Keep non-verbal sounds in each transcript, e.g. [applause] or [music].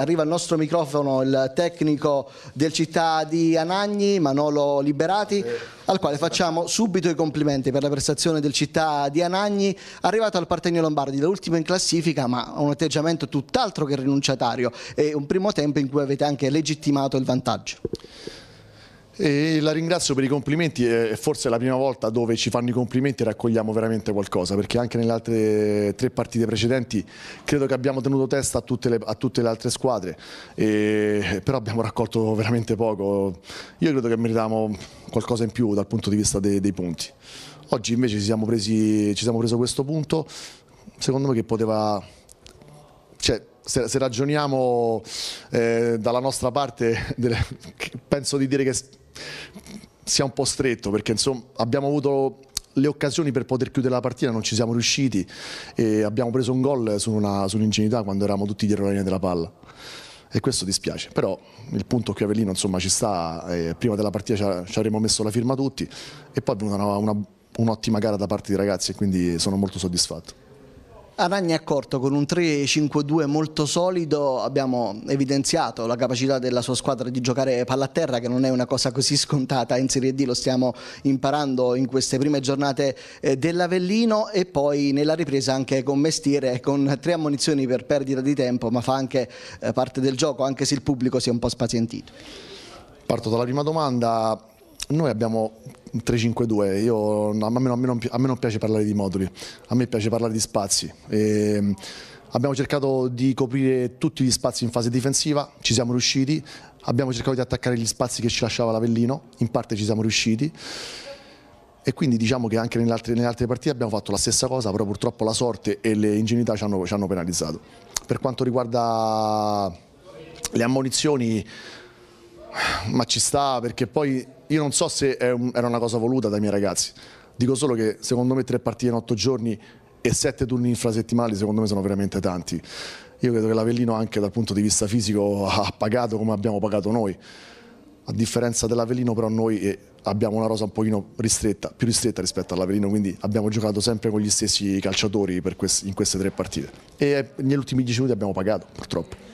arriva al nostro microfono il tecnico del città di Anagni, Manolo Liberati, al quale facciamo subito i complimenti per la prestazione del città di Anagni, arrivato al Partenio Lombardi, l'ultimo in classifica, ma un atteggiamento tutt'altro che rinunciatario e un primo tempo in cui avete anche legittimato il vantaggio. E la ringrazio per i complimenti, è forse è la prima volta dove ci fanno i complimenti e raccogliamo veramente qualcosa, perché anche nelle altre tre partite precedenti credo che abbiamo tenuto testa a tutte le, a tutte le altre squadre, e, però abbiamo raccolto veramente poco. Io credo che meritavamo qualcosa in più dal punto di vista dei, dei punti. Oggi invece ci siamo, presi, ci siamo presi questo punto, secondo me che poteva... Cioè, se, se, ragioniamo eh, dalla nostra parte, [laughs] penso di dire che sia un po' stretto perché insomma, abbiamo avuto le occasioni per poter chiudere la partita non ci siamo riusciti e abbiamo preso un gol su, una, su quando eravamo tutti dietro la linea della palla e questo dispiace, però il punto qui a Avellino insomma ci sta, eh, prima della partita ci, avremmo messo la firma tutti e poi è venuta una, una, un'ottima gara da parte dei ragazzi e quindi sono molto soddisfatto. Aragna è corto con un 3-5-2 molto solido, abbiamo evidenziato la capacità della sua squadra di giocare palla a terra che non è una cosa così scontata in Serie D, lo stiamo imparando in queste prime giornate eh, dell'Avellino e poi nella ripresa anche con Mestiere con tre ammonizioni per perdita di tempo ma fa anche eh, parte del gioco anche se il pubblico si è un po' spazientito. Parto dalla prima domanda, noi abbiamo 3-5-2, Io, a, me, a, me non, a, me, non, piace parlare di moduli, a me piace parlare di spazi. E ehm, abbiamo cercato di coprire tutti gli spazi in fase difensiva, ci siamo riusciti, abbiamo cercato di attaccare gli spazi che ci lasciava l'Avellino, in parte ci siamo riusciti e quindi diciamo che anche nelle altre, nelle altre, partite abbiamo fatto la stessa cosa, però purtroppo la sorte e le ingenuità ci hanno, ci hanno penalizzato. Per quanto riguarda le ammonizioni, ma ci sta perché poi io non so se un, era una cosa voluta dai miei ragazzi, dico solo che secondo me tre partite in otto giorni e sette turni infrasettimali secondo me sono veramente tanti. Io credo che l'Avellino anche dal punto di vista fisico ha pagato come abbiamo pagato noi. A differenza dell'Avellino però noi eh, abbiamo una rosa un pochino ristretta, più ristretta rispetto all'Avellino, quindi abbiamo giocato sempre con gli stessi calciatori quest in queste tre partite. E eh, negli ultimi dieci minuti abbiamo pagato purtroppo.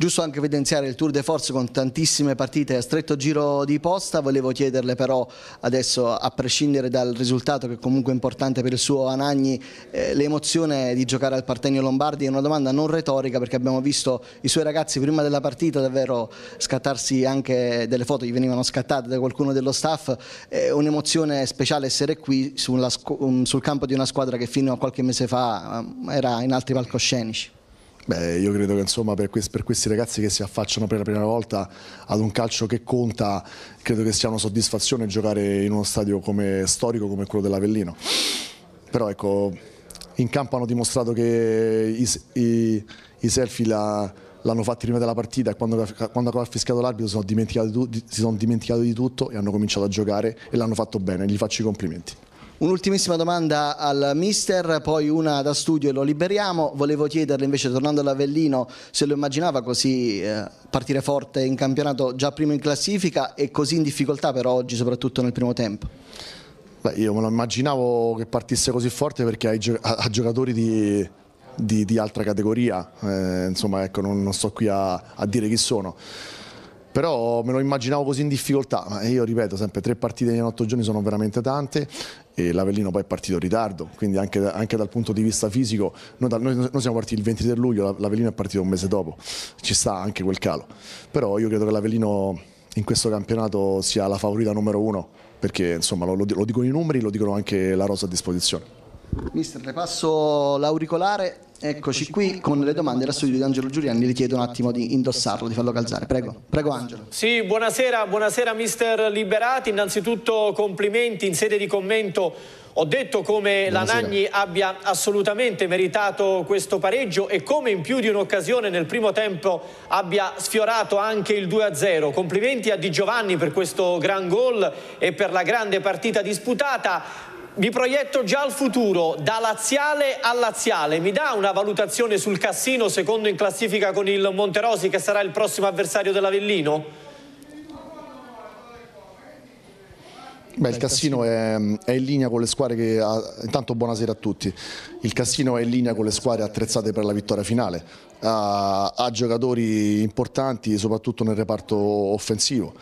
Giusto anche evidenziare il Tour de Force con tantissime partite a stretto giro di posta, volevo chiederle però adesso a prescindere dal risultato che comunque è importante per il suo Anagni, eh, l'emozione di giocare al Partenio Lombardi è una domanda non retorica perché abbiamo visto i suoi ragazzi prima della partita davvero scattarsi anche delle foto, gli venivano scattate da qualcuno dello staff, è un'emozione speciale essere qui sulla, sul campo di una squadra che fino a qualche mese fa eh, era in altri palcoscenici. Beh, io credo che insomma, per, questi, per, questi ragazzi che si affacciano per la prima volta ad un calcio che conta, credo che sia una soddisfazione giocare in uno stadio come, storico come quello dell'Avellino. Però ecco, in campo hanno dimostrato che i, i, i selfie l'hanno la, fatti prima della partita e quando, quando aveva fischiato l'arbitro si sono dimenticati di tutto e hanno cominciato a giocare e l'hanno fatto bene, gli faccio i complimenti. Un'ultimissima domanda al mister, poi una da studio e lo liberiamo. Volevo chiederle invece, tornando all'Avellino, se lo immaginava così eh, partire forte in campionato già primo in classifica e così in difficoltà per oggi, soprattutto nel primo tempo. Beh, io me lo immaginavo che partisse così forte perché ha giocatori di, di, di altra categoria, eh, insomma ecco, non, non sto qui a, a dire chi sono però me lo immaginavo così in difficoltà, ma io ripeto sempre tre partite in otto giorni sono veramente tante e l'Avellino poi è partito in ritardo, quindi anche, anche dal punto di vista fisico, noi, noi, noi siamo partiti il 23 luglio, l'Avellino è partito un mese dopo, ci sta anche quel calo, però io credo che l'Avellino in questo campionato sia la favorita numero uno, perché insomma lo, lo dicono i numeri, lo dicono anche la rosa a disposizione. Mister, le passo l'auricolare. Eccoci qui con le domande da studio di Angelo Giuliani, le chiedo un attimo di indossarlo, di farlo calzare. Prego, prego Angelo. Sì, buonasera, buonasera mister Liberati. Innanzitutto complimenti in sede di commento ho detto come la Nagni abbia assolutamente meritato questo pareggio e come in più di un'occasione nel primo tempo abbia sfiorato anche il 2-0. Complimenti a Di Giovanni per questo gran gol e per la grande partita disputata. Mi proietto già al futuro, da laziale a laziale. Mi dà una valutazione sul Cassino, secondo in classifica con il Monterosi, che sarà il prossimo avversario dell'Avellino? Beh, il Cassino è, è, in linea con le squadre che... Ha, intanto buonasera a tutti. Il Cassino è in linea con le squadre attrezzate per la vittoria finale. Ha, ha giocatori importanti, soprattutto nel reparto offensivo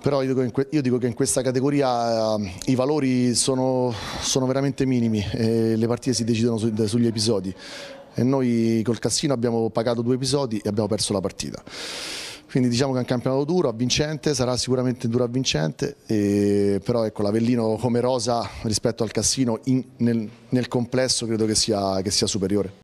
però io dico, io dico, che in questa categoria eh, i valori sono, sono veramente minimi e le partite si decidono su, sugli episodi e noi col Cassino abbiamo pagato due episodi e abbiamo perso la partita. Quindi diciamo che è un campionato duro, avvincente, sarà sicuramente duro avvincente, e, però ecco l'Avellino come rosa rispetto al Cassino in, nel, nel, complesso credo che sia, che sia superiore.